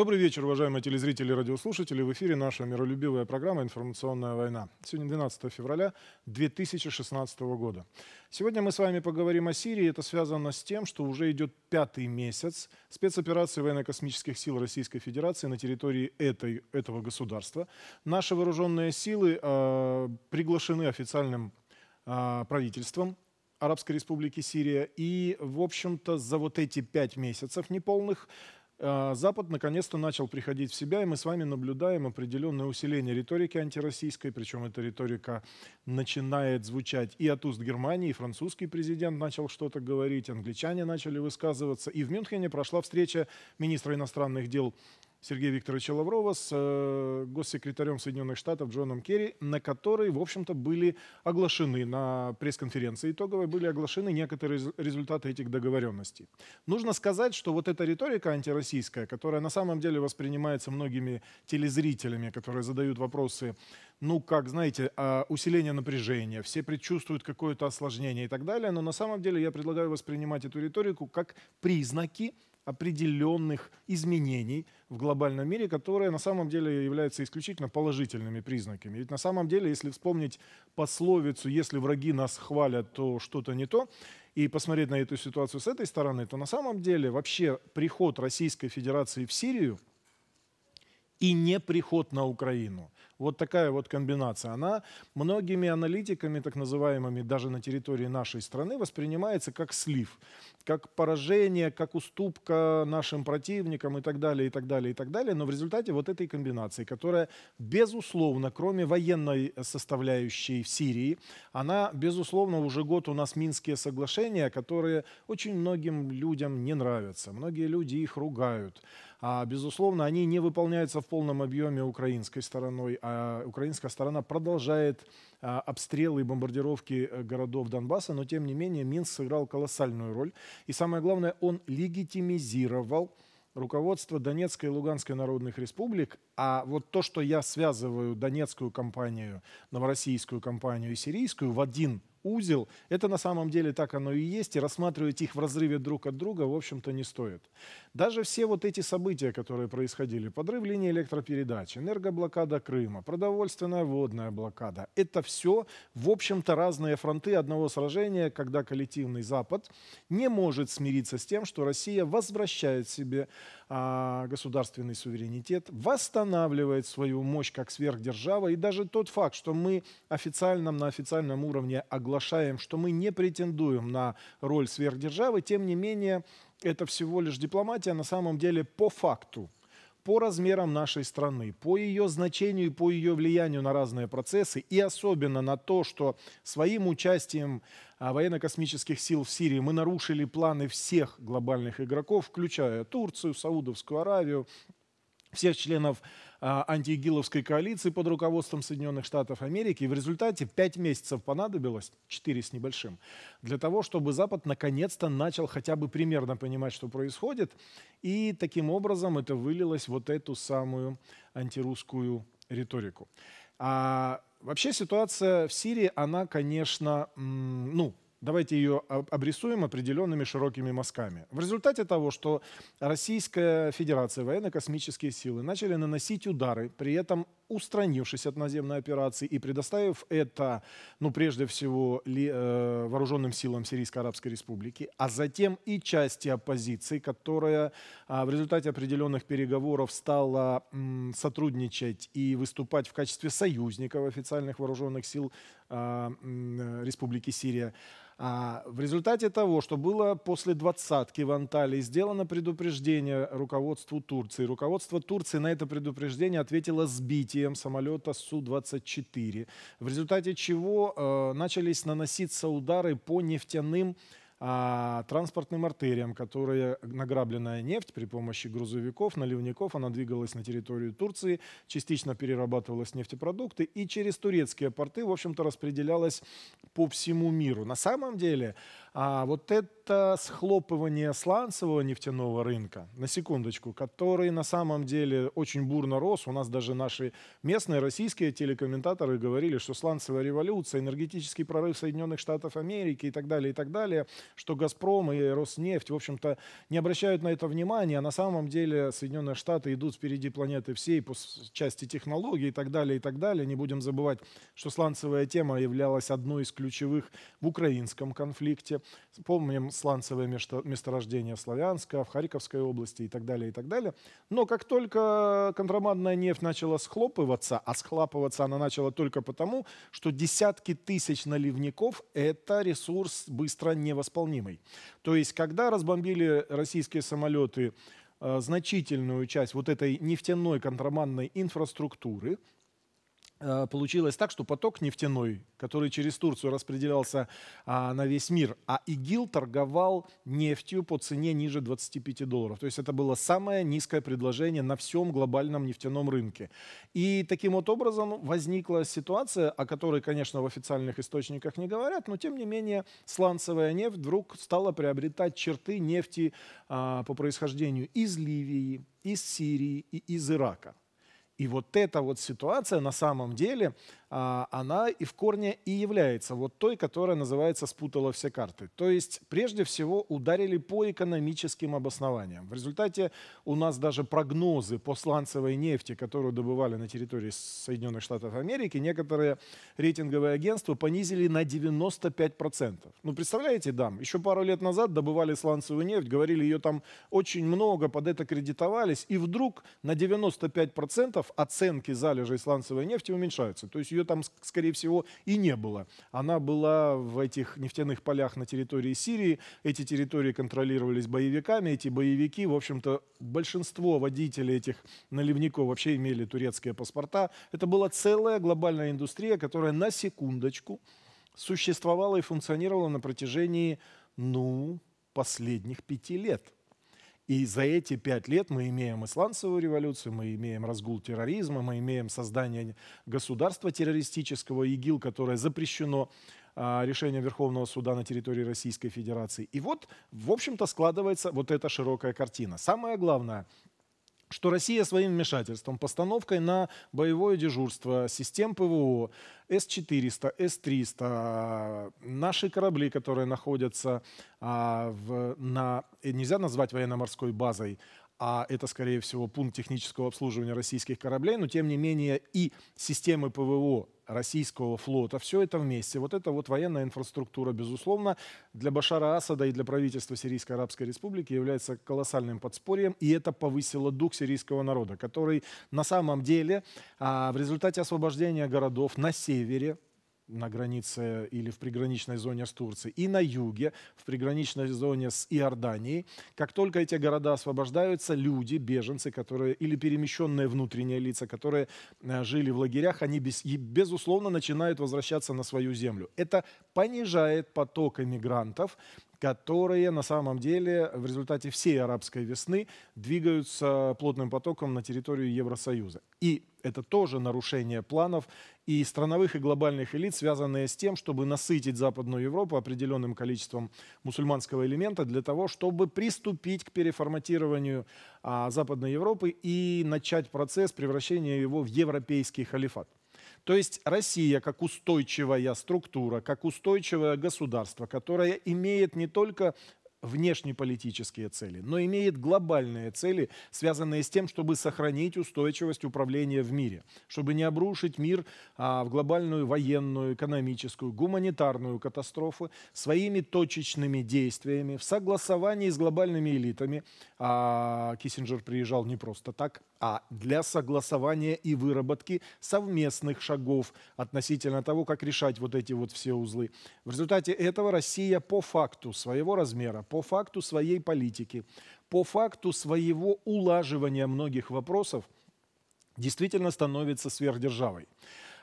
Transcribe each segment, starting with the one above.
Добрый вечер, уважаемые телезрители и радиослушатели. В эфире наша миролюбивая программа «Информационная война». Сегодня 12 февраля 2016 года. Сегодня мы с вами поговорим о Сирии. Это связано с тем, что уже идет пятый месяц спецоперации военно-космических сил Российской Федерации на территории этой, этого государства. Наши вооруженные силы э, приглашены официальным э, правительством Арабской Республики Сирия. И, в общем-то, за вот эти пять месяцев неполных а, Запад наконец-то начал приходить в себя, и мы с вами наблюдаем определенное усиление риторики антироссийской, причем эта риторика начинает звучать и от уст Германии, и французский президент начал что-то говорить, англичане начали высказываться, и в Мюнхене прошла встреча министра иностранных дел Сергея Викторовича Лаврова с э, госсекретарем Соединенных Штатов Джоном Керри, на которой, в общем-то, были оглашены на пресс-конференции итоговой, были оглашены некоторые результаты этих договоренностей. Нужно сказать, что вот эта риторика антироссийская, которая на самом деле воспринимается многими телезрителями, которые задают вопросы, ну, как, знаете, а усиление напряжения, все предчувствуют какое-то осложнение и так далее, но на самом деле я предлагаю воспринимать эту риторику как признаки определенных изменений в глобальном мире, которые на самом деле являются исключительно положительными признаками. Ведь на самом деле, если вспомнить пословицу «если враги нас хвалят, то что-то не то», и посмотреть на эту ситуацию с этой стороны, то на самом деле вообще приход Российской Федерации в Сирию и не приход на Украину – вот такая вот комбинация. Она многими аналитиками, так называемыми, даже на территории нашей страны, воспринимается как слив, как поражение, как уступка нашим противникам и так далее, и так далее, и так далее. Но в результате вот этой комбинации, которая, безусловно, кроме военной составляющей в Сирии, она, безусловно, уже год у нас Минские соглашения, которые очень многим людям не нравятся. Многие люди их ругают. А, безусловно, они не выполняются в полном объеме украинской стороной, а украинская сторона продолжает а, обстрелы и бомбардировки э, городов Донбасса, но тем не менее Минск сыграл колоссальную роль. И самое главное, он легитимизировал руководство Донецкой и Луганской народных республик, а вот то, что я связываю донецкую компанию, новороссийскую компанию и сирийскую в один узел. Это на самом деле так оно и есть, и рассматривать их в разрыве друг от друга, в общем-то, не стоит. Даже все вот эти события, которые происходили, подрыв линии электропередач, энергоблокада Крыма, продовольственная водная блокада, это все, в общем-то, разные фронты одного сражения, когда коллективный Запад не может смириться с тем, что Россия возвращает себе а, государственный суверенитет, восстанавливает свою мощь как сверхдержава. И даже тот факт, что мы официально на официальном уровне оглашаем, что мы не претендуем на роль сверхдержавы, тем не менее это всего лишь дипломатия на самом деле по факту по размерам нашей страны, по ее значению, и по ее влиянию на разные процессы и особенно на то, что своим участием а, военно-космических сил в Сирии мы нарушили планы всех глобальных игроков, включая Турцию, Саудовскую Аравию, всех членов а, антиигиловской коалиции под руководством Соединенных Штатов Америки. И в результате пять месяцев понадобилось, четыре с небольшим, для того, чтобы Запад наконец-то начал хотя бы примерно понимать, что происходит. И таким образом это вылилось вот эту самую антирусскую риторику. А вообще ситуация в Сирии, она, конечно, ну, давайте ее обрисуем определенными широкими мазками. В результате того, что Российская Федерация, военно-космические силы начали наносить удары, при этом устранившись от наземной операции и предоставив это, ну, прежде всего, ли, э, вооруженным силам Сирийской Арабской Республики, а затем и части оппозиции, которая э, в результате определенных переговоров стала э, сотрудничать и выступать в качестве союзников официальных вооруженных сил э, э, Республики Сирия. А в результате того, что было после двадцатки в Анталии, сделано предупреждение руководству Турции. Руководство Турции на это предупреждение ответило сбитием систем самолета Су-24, в результате чего э, начались наноситься удары по нефтяным а, транспортным артериям, которые награбленная нефть при помощи грузовиков, наливников, она двигалась на территорию Турции, частично перерабатывалась нефтепродукты и через турецкие порты, в общем-то, распределялась по всему миру. На самом деле а вот это схлопывание сланцевого нефтяного рынка, на секундочку, который на самом деле очень бурно рос. У нас даже наши местные российские телекомментаторы говорили, что сланцевая революция, энергетический прорыв Соединенных Штатов Америки и так далее, и так далее, что «Газпром» и «Роснефть», в общем-то, не обращают на это внимания, а на самом деле Соединенные Штаты идут впереди планеты всей по части технологий и так далее, и так далее. Не будем забывать, что сланцевая тема являлась одной из ключевых в украинском конфликте области. Помним сланцевые месторождения Славянска, в Харьковской области и так далее, и так далее. Но как только контрабандная нефть начала схлопываться, а схлапываться она начала только потому, что десятки тысяч наливников – это ресурс быстро невосполнимый. То есть, когда разбомбили российские самолеты э, значительную часть вот этой нефтяной контрабандной инфраструктуры – Э, получилось так, что поток нефтяной, который через Турцию распределялся а, на весь мир, а ИГИЛ торговал нефтью по цене ниже 25 долларов. То есть это было самое низкое предложение на всем глобальном нефтяном рынке. И таким вот образом возникла ситуация, о которой, конечно, в официальных источниках не говорят, но тем не менее сланцевая нефть вдруг стала приобретать черты нефти а, по происхождению из Ливии, из Сирии и из Ирака. И вот эта вот ситуация на самом деле а, она и в корне и является вот той, которая называется «спутала все карты». То есть, прежде всего, ударили по экономическим обоснованиям. В результате у нас даже прогнозы по сланцевой нефти, которую добывали на территории Соединенных Штатов Америки, некоторые рейтинговые агентства понизили на 95%. Ну, представляете, дам? еще пару лет назад добывали сланцевую нефть, говорили, ее там очень много, под это кредитовались, и вдруг на 95% оценки залежей сланцевой нефти уменьшаются. То есть ее там, скорее всего, и не было. Она была в этих нефтяных полях на территории Сирии, эти территории контролировались боевиками, эти боевики, в общем-то, большинство водителей этих наливников вообще имели турецкие паспорта. Это была целая глобальная индустрия, которая на секундочку существовала и функционировала на протяжении, ну, последних пяти лет – и за эти пять лет мы имеем исландцевую революцию, мы имеем разгул терроризма, мы имеем создание государства террористического, ИГИЛ, которое запрещено а, решение Верховного суда на территории Российской Федерации. И вот, в общем-то, складывается вот эта широкая картина. Самое главное – что Россия своим вмешательством, постановкой на боевое дежурство систем ПВО, С-400, С-300, наши корабли, которые находятся а, в, на, нельзя назвать военно-морской базой, а это, скорее всего, пункт технического обслуживания российских кораблей, но тем не менее и системы ПВО российского флота, все это вместе. Вот это вот военная инфраструктура, безусловно, для Башара Асада и для правительства Сирийской Арабской Республики является колоссальным подспорьем, и это повысило дух сирийского народа, который на самом деле а, в результате освобождения городов на севере, на границе или в приграничной зоне с Турцией, и на юге, в приграничной зоне с Иорданией. Как только эти города освобождаются, люди, беженцы, которые или перемещенные внутренние лица, которые э, жили в лагерях, они без, и безусловно начинают возвращаться на свою землю. Это понижает поток иммигрантов, которые на самом деле в результате всей арабской весны двигаются плотным потоком на территорию Евросоюза. И это тоже нарушение планов и страновых, и глобальных элит, связанные с тем, чтобы насытить Западную Европу определенным количеством мусульманского элемента для того, чтобы приступить к переформатированию а, Западной Европы и начать процесс превращения его в европейский халифат. То есть Россия как устойчивая структура, как устойчивое государство, которое имеет не только внешнеполитические цели, но имеет глобальные цели, связанные с тем, чтобы сохранить устойчивость управления в мире, чтобы не обрушить мир а, в глобальную военную, экономическую, гуманитарную катастрофу своими точечными действиями в согласовании с глобальными элитами. А, Киссинджер приезжал не просто так, а для согласования и выработки совместных шагов относительно того, как решать вот эти вот все узлы. В результате этого Россия по факту своего размера, по факту своей политики, по факту своего улаживания многих вопросов, действительно становится сверхдержавой.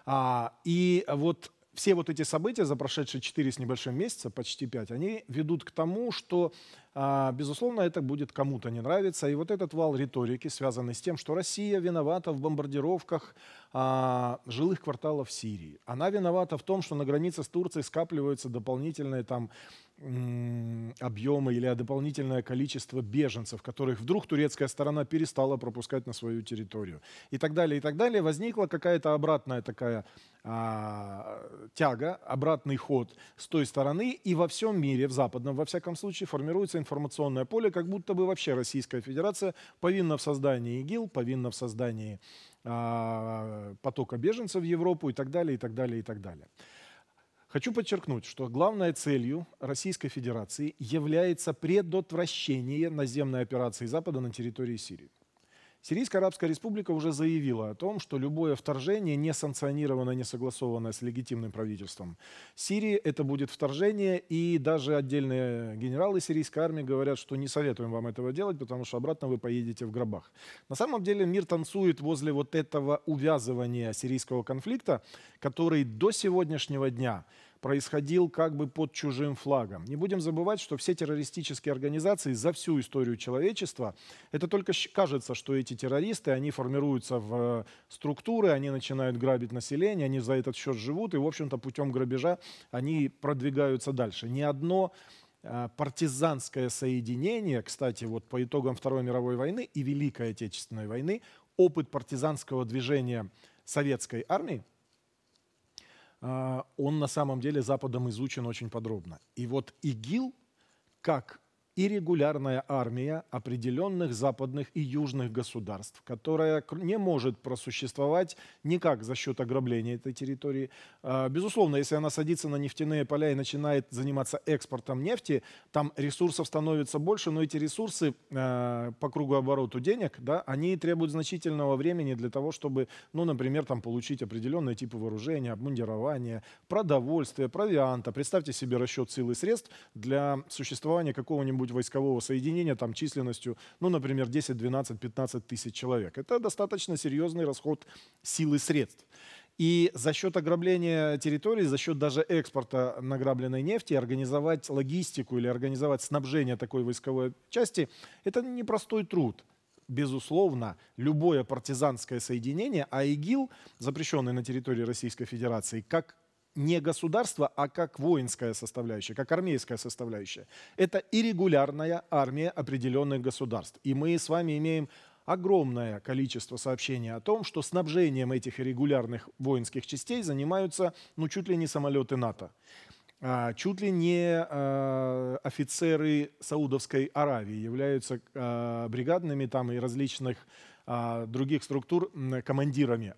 А, и вот все вот эти события за прошедшие 4 с небольшим месяца, почти 5, они ведут к тому, что а, безусловно, это будет кому-то не нравиться. И вот этот вал риторики, связанный с тем, что Россия виновата в бомбардировках а, жилых кварталов Сирии. Она виновата в том, что на границе с Турцией скапливаются дополнительные там объемы или дополнительное количество беженцев, которых вдруг турецкая сторона перестала пропускать на свою территорию и так далее, и так далее. Возникла какая-то обратная такая а, тяга, обратный ход с той стороны, и во всем мире, в западном, во всяком случае, формируется информация информационное поле, как будто бы вообще Российская Федерация повинна в создании ИГИЛ, повинна в создании э, потока беженцев в Европу и так далее, и так далее, и так далее. Хочу подчеркнуть, что главной целью Российской Федерации является предотвращение наземной операции Запада на территории Сирии. Сирийская Арабская Республика уже заявила о том, что любое вторжение, не санкционированное, не согласованное с легитимным правительством Сирии, это будет вторжение, и даже отдельные генералы сирийской армии говорят, что не советуем вам этого делать, потому что обратно вы поедете в гробах. На самом деле мир танцует возле вот этого увязывания сирийского конфликта, который до сегодняшнего дня – происходил как бы под чужим флагом. Не будем забывать, что все террористические организации за всю историю человечества, это только кажется, что эти террористы, они формируются в э, структуры, они начинают грабить население, они за этот счет живут, и, в общем-то, путем грабежа они продвигаются дальше. Ни одно э, партизанское соединение, кстати, вот по итогам Второй мировой войны и Великой Отечественной войны, опыт партизанского движения советской армии а, он на самом деле Западом изучен очень подробно. И вот ИГИЛ как и регулярная армия определенных западных и южных государств, которая не может просуществовать никак за счет ограбления этой территории. А, безусловно, если она садится на нефтяные поля и начинает заниматься экспортом нефти, там ресурсов становится больше, но эти ресурсы а, по кругу обороту денег, да, они требуют значительного времени для того, чтобы, ну, например, там получить определенные типы вооружения, обмундирования, продовольствия, провианта. Представьте себе расчет сил и средств для существования какого-нибудь какого-нибудь войскового соединения там численностью, ну, например, 10, 12, 15 тысяч человек. Это достаточно серьезный расход сил и средств. И за счет ограбления территории, за счет даже экспорта награбленной нефти, организовать логистику или организовать снабжение такой войсковой части – это непростой труд. Безусловно, любое партизанское соединение, а ИГИЛ, запрещенный на территории Российской Федерации, как не государство, а как воинская составляющая, как армейская составляющая. Это и армия определенных государств. И мы с вами имеем огромное количество сообщений о том, что снабжением этих регулярных воинских частей занимаются ну, чуть ли не самолеты НАТО, а, чуть ли не а, офицеры Саудовской Аравии являются а, бригадными там и различных других структур командирами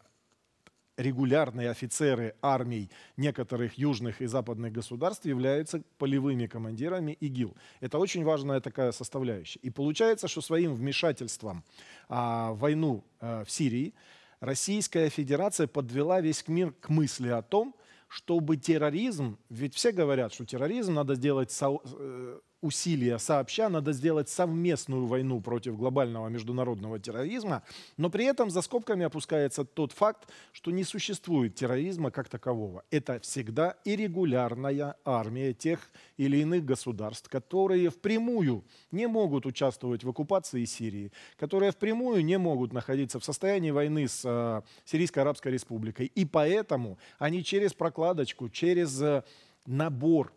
регулярные офицеры армий некоторых южных и западных государств являются полевыми командирами ИГИЛ. Это очень важная такая составляющая. И получается, что своим вмешательством а, в войну а, в Сирии Российская Федерация подвела весь мир к мысли о том, чтобы терроризм, ведь все говорят, что терроризм надо делать э, усилия сообща, надо сделать совместную войну против глобального международного терроризма, но при этом за скобками опускается тот факт, что не существует терроризма как такового. Это всегда и регулярная армия тех или иных государств, которые впрямую не могут участвовать в оккупации Сирии, которые впрямую не могут находиться в состоянии войны с э, Сирийской Арабской Республикой. И поэтому они через прокладочку, через э, набор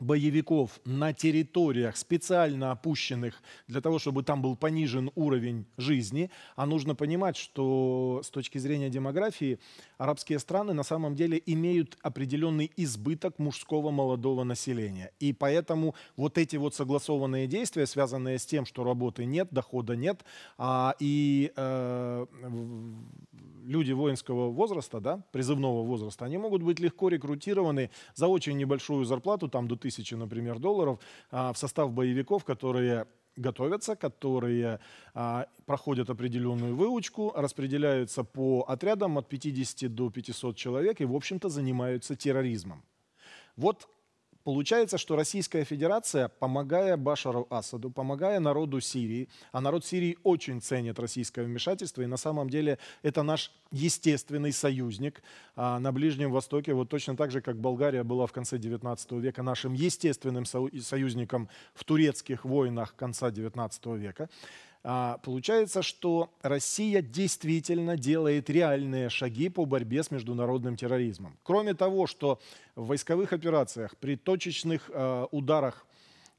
боевиков на территориях, специально опущенных для того, чтобы там был понижен уровень жизни. А нужно понимать, что с точки зрения демографии арабские страны на самом деле имеют определенный избыток мужского молодого населения. И поэтому вот эти вот согласованные действия, связанные с тем, что работы нет, дохода нет, а, и э, люди воинского возраста, да, призывного возраста, они могут быть легко рекрутированы за очень небольшую зарплату, там до тысячи, например, долларов а, в состав боевиков, которые готовятся, которые а, проходят определенную выучку, распределяются по отрядам от 50 до 500 человек и, в общем-то, занимаются терроризмом. Вот Получается, что Российская Федерация, помогая Башару Асаду, помогая народу Сирии, а народ Сирии очень ценит российское вмешательство, и на самом деле это наш естественный союзник а на Ближнем Востоке, вот точно так же, как Болгария была в конце 19 века нашим естественным союзником в турецких войнах конца 19 века. А, получается, что Россия действительно делает реальные шаги по борьбе с международным терроризмом. Кроме того, что в войсковых операциях при точечных а, ударах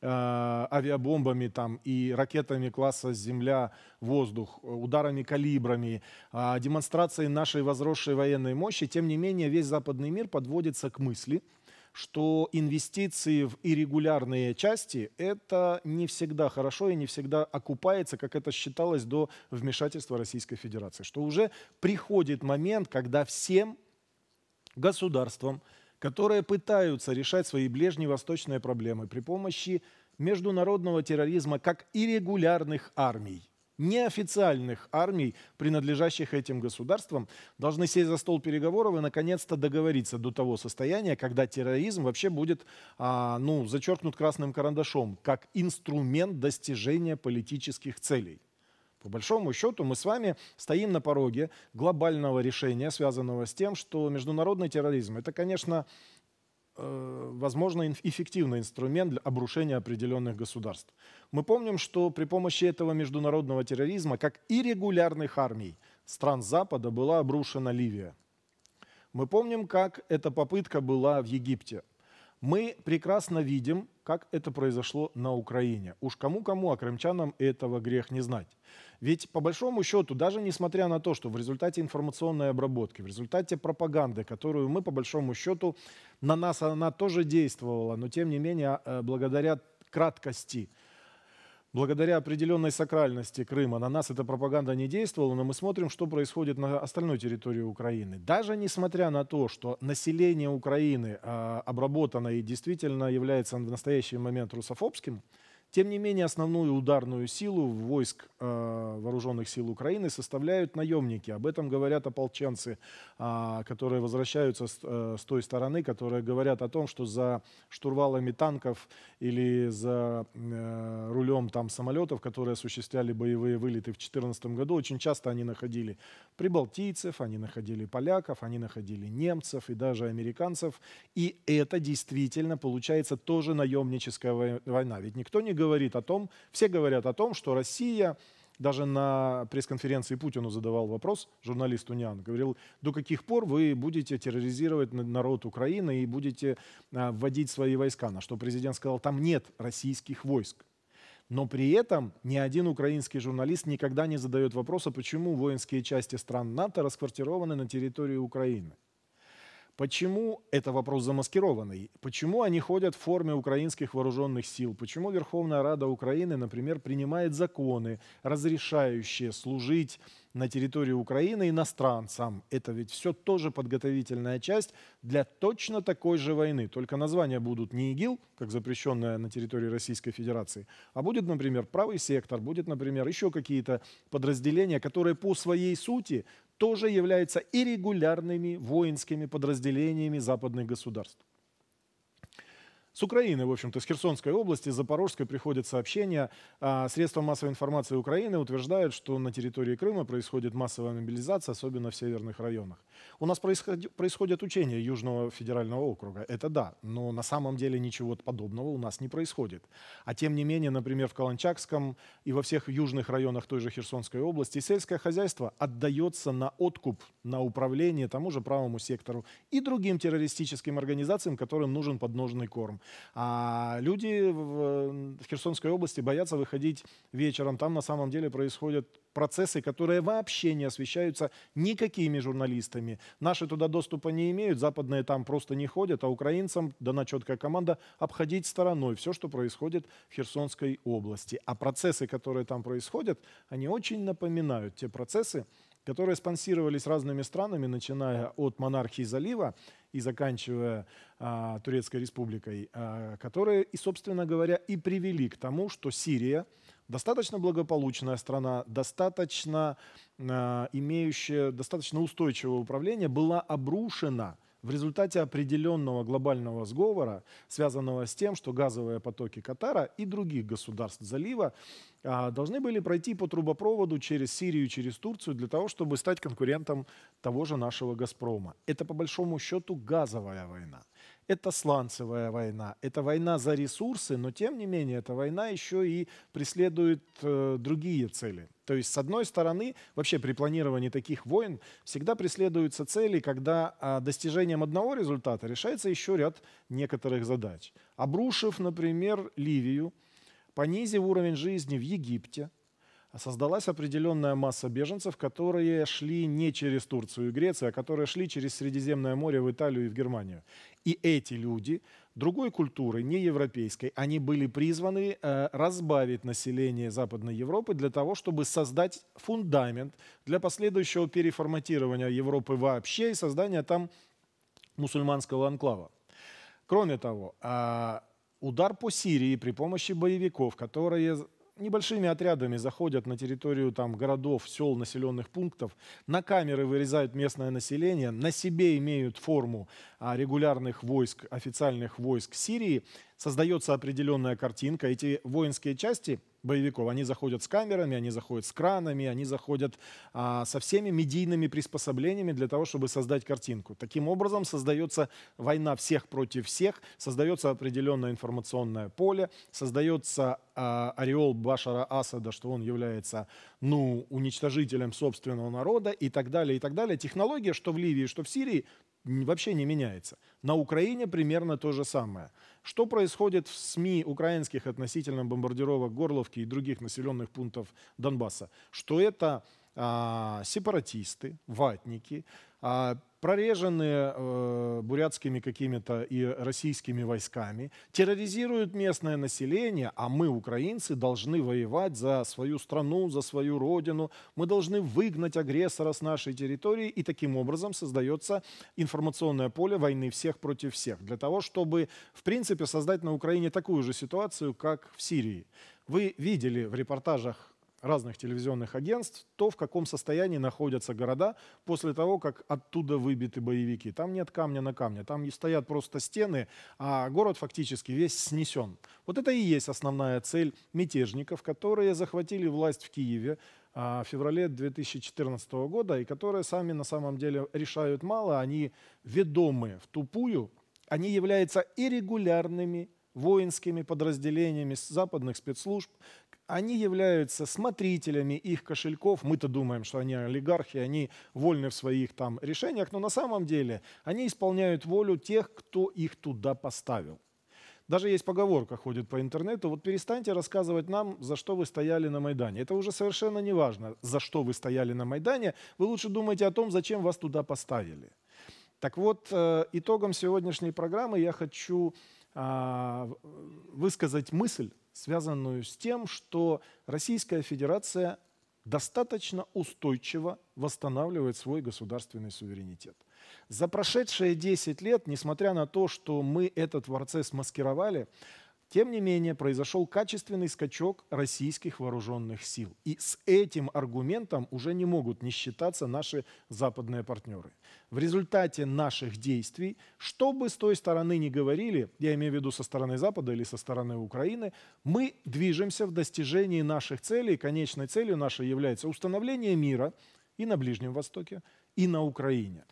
а, авиабомбами там, и ракетами класса «Земля-воздух», ударами калибрами, демонстрацией нашей возросшей военной мощи, тем не менее весь западный мир подводится к мысли – что инвестиции в иррегулярные части – это не всегда хорошо и не всегда окупается, как это считалось до вмешательства Российской Федерации. Что уже приходит момент, когда всем государствам, которые пытаются решать свои ближневосточные проблемы при помощи международного терроризма как иррегулярных армий – неофициальных армий, принадлежащих этим государствам, должны сесть за стол переговоров и наконец-то договориться до того состояния, когда терроризм вообще будет а, ну, зачеркнут красным карандашом как инструмент достижения политических целей. По большому счету мы с вами стоим на пороге глобального решения, связанного с тем, что международный терроризм – это, конечно, Э, возможно, эффективный инструмент для обрушения определенных государств. Мы помним, что при помощи этого международного терроризма, как и регулярных армий стран Запада, была обрушена Ливия. Мы помним, как эта попытка была в Египте. Мы прекрасно видим, как это произошло на Украине. Уж кому-кому, а крымчанам этого грех не знать. Ведь по большому счету, даже несмотря на то, что в результате информационной обработки, в результате пропаганды, которую мы по большому счету, на нас она тоже действовала, но тем не менее, а, э, благодаря краткости – благодаря определенной сакральности Крыма на нас эта пропаганда не действовала, но мы смотрим, что происходит на остальной территории Украины. Даже несмотря на то, что население Украины э, обработано и действительно является в настоящий момент русофобским, тем не менее, основную ударную силу войск э, вооруженных сил Украины составляют наемники. Об этом говорят ополченцы, э, которые возвращаются с, э, с той стороны, которые говорят о том, что за штурвалами танков или за э, рулем там, самолетов, которые осуществляли боевые вылеты в 2014 году, очень часто они находили прибалтийцев, они находили поляков, они находили немцев и даже американцев. И это действительно получается тоже наемническая война. Ведь никто не говорит о том, все говорят о том, что Россия даже на пресс-конференции Путину задавал вопрос журналисту Униан, говорил, до каких пор вы будете терроризировать народ Украины и будете а, вводить свои войска, на что президент сказал, там нет российских войск. Но при этом ни один украинский журналист никогда не задает вопроса, почему воинские части стран НАТО расквартированы на территории Украины. Почему это вопрос замаскированный? Почему они ходят в форме украинских вооруженных сил? Почему Верховная Рада Украины, например, принимает законы, разрешающие служить на территории Украины иностранцам? Это ведь все тоже подготовительная часть для точно такой же войны. Только названия будут не ИГИЛ, как запрещенная на территории Российской Федерации, а будет, например, правый сектор, будет, например, еще какие-то подразделения, которые по своей сути тоже являются и регулярными воинскими подразделениями западных государств. С Украины, в общем-то, с Херсонской области, с Запорожской приходят сообщения. А, средства массовой информации Украины утверждают, что на территории Крыма происходит массовая мобилизация, особенно в северных районах. У нас происходят учения Южного федерального округа, это да, но на самом деле ничего подобного у нас не происходит. А тем не менее, например, в Каланчакском и во всех южных районах той же Херсонской области сельское хозяйство отдается на откуп, на управление тому же правому сектору и другим террористическим организациям, которым нужен подножный корм. А люди в, в Херсонской области боятся выходить вечером. Там на самом деле происходят процессы, которые вообще не освещаются никакими журналистами. Наши туда доступа не имеют, западные там просто не ходят, а украинцам дана четкая команда обходить стороной все, что происходит в Херсонской области. А процессы, которые там происходят, они очень напоминают те процессы, которые спонсировались разными странами, начиная от монархии залива и заканчивая а, Турецкой республикой, а, которые, и, собственно говоря, и привели к тому, что Сирия, достаточно благополучная страна, достаточно э, имеющая достаточно устойчивое управление, была обрушена в результате определенного глобального сговора, связанного с тем, что газовые потоки Катара и других государств залива а, должны были пройти по трубопроводу через Сирию, через Турцию для того, чтобы стать конкурентом того же нашего «Газпрома». Это, по большому счету, газовая война это сланцевая война. Это война за ресурсы, но тем не менее эта война еще и преследует э, другие цели. То есть, с одной стороны, вообще при планировании таких войн всегда преследуются цели, когда э, достижением одного результата решается еще ряд некоторых задач. Обрушив, например, Ливию, понизив уровень жизни в Египте – создалась определенная масса беженцев, которые шли не через Турцию и Грецию, а которые шли через Средиземное море в Италию и в Германию. И эти люди другой культуры, не европейской, они были призваны э, разбавить население Западной Европы для того, чтобы создать фундамент для последующего переформатирования Европы вообще и создания там мусульманского анклава. Кроме того, э, удар по Сирии при помощи боевиков, которые небольшими отрядами заходят на территорию там, городов, сел, населенных пунктов, на камеры вырезают местное население, на себе имеют форму а, регулярных войск, официальных войск Сирии создается определенная картинка. Эти воинские части боевиков, они заходят с камерами, они заходят с кранами, они заходят а, со всеми медийными приспособлениями для того, чтобы создать картинку. Таким образом создается война всех против всех, создается определенное информационное поле, создается а, ореол Башара Асада, что он является ну, уничтожителем собственного народа и так далее, и так далее. Технология, что в Ливии, что в Сирии, вообще не меняется. На Украине примерно то же самое. Что происходит в СМИ украинских относительно бомбардировок Горловки и других населенных пунктов Донбасса? Что это а, сепаратисты, ватники, а, прореженные э, бурятскими какими-то и российскими войсками, терроризируют местное население, а мы, украинцы, должны воевать за свою страну, за свою родину, мы должны выгнать агрессора с нашей территории, и таким образом создается информационное поле войны всех против всех, для того, чтобы, в принципе, создать на Украине такую же ситуацию, как в Сирии. Вы видели в репортажах разных телевизионных агентств, то в каком состоянии находятся города после того, как оттуда выбиты боевики. Там нет камня на камне, там стоят просто стены, а город фактически весь снесен. Вот это и есть основная цель мятежников, которые захватили власть в Киеве, а, в феврале 2014 года, и которые сами на самом деле решают мало, они ведомы в тупую, они являются и регулярными воинскими подразделениями западных спецслужб, они являются смотрителями их кошельков. Мы-то думаем, что они олигархи, они вольны в своих там решениях, но на самом деле они исполняют волю тех, кто их туда поставил. Даже есть поговорка, ходит по интернету, вот перестаньте рассказывать нам, за что вы стояли на Майдане. Это уже совершенно не важно, за что вы стояли на Майдане. Вы лучше думайте о том, зачем вас туда поставили. Так вот, э, итогом сегодняшней программы я хочу а, э, высказать мысль, связанную с тем, что Российская Федерация достаточно устойчиво восстанавливает свой государственный суверенитет. За прошедшие 10 лет, несмотря на то, что мы этот процесс маскировали, тем не менее, произошел качественный скачок российских вооруженных сил. И с этим аргументом уже не могут не считаться наши западные партнеры. В результате наших действий, что бы с той стороны ни говорили, я имею в виду со стороны Запада или со стороны Украины, мы движемся в достижении наших целей. Конечной целью нашей является установление мира и на Ближнем Востоке, и на Украине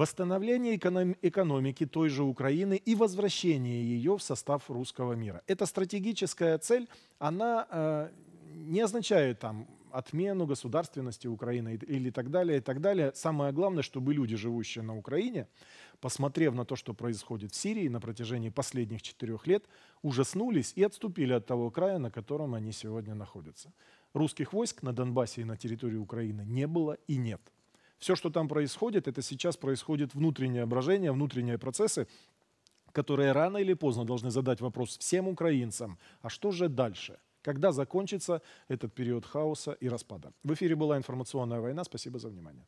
восстановление экономики той же Украины и возвращение ее в состав русского мира. Эта стратегическая цель, она э, не означает там отмену государственности Украины или так далее, и так далее. Самое главное, чтобы люди, живущие на Украине, посмотрев на то, что происходит в Сирии на протяжении последних четырех лет, ужаснулись и отступили от того края, на котором они сегодня находятся. Русских войск на Донбассе и на территории Украины не было и нет. Все, что там происходит, это сейчас происходит внутреннее брожение, внутренние процессы, которые рано или поздно должны задать вопрос всем украинцам, а что же дальше? Когда закончится этот период хаоса и распада? В эфире была информационная война. Спасибо за внимание.